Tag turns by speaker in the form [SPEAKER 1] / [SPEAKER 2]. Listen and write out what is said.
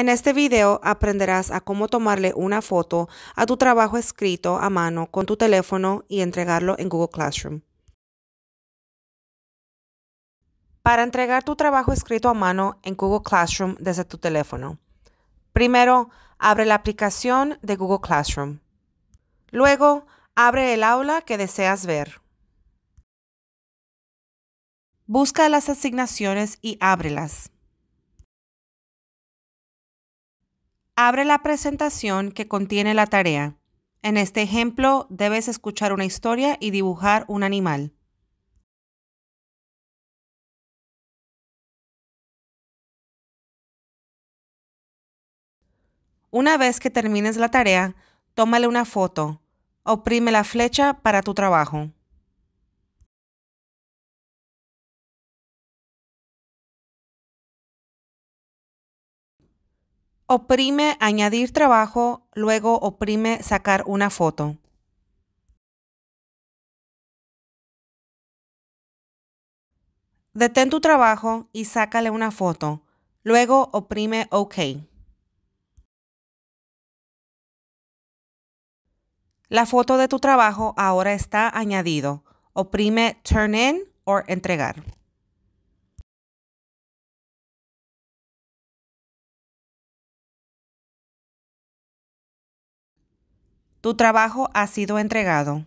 [SPEAKER 1] En este video aprenderás a cómo tomarle una foto a tu trabajo escrito a mano con tu teléfono y entregarlo en Google Classroom. Para entregar tu trabajo escrito a mano en Google Classroom desde tu teléfono. Primero, abre la aplicación de Google Classroom. Luego, abre el aula que deseas ver. Busca las asignaciones y ábrelas. abre la presentación que contiene la tarea. En este ejemplo, debes escuchar una historia y dibujar un animal. Una vez que termines la tarea, tómale una foto. Oprime la flecha para tu trabajo. Oprime añadir trabajo, luego oprime sacar una foto. Detén tu trabajo y sácale una foto. Luego oprime OK. La foto de tu trabajo ahora está añadido. Oprime Turn in o entregar.
[SPEAKER 2] Tu trabajo ha sido entregado.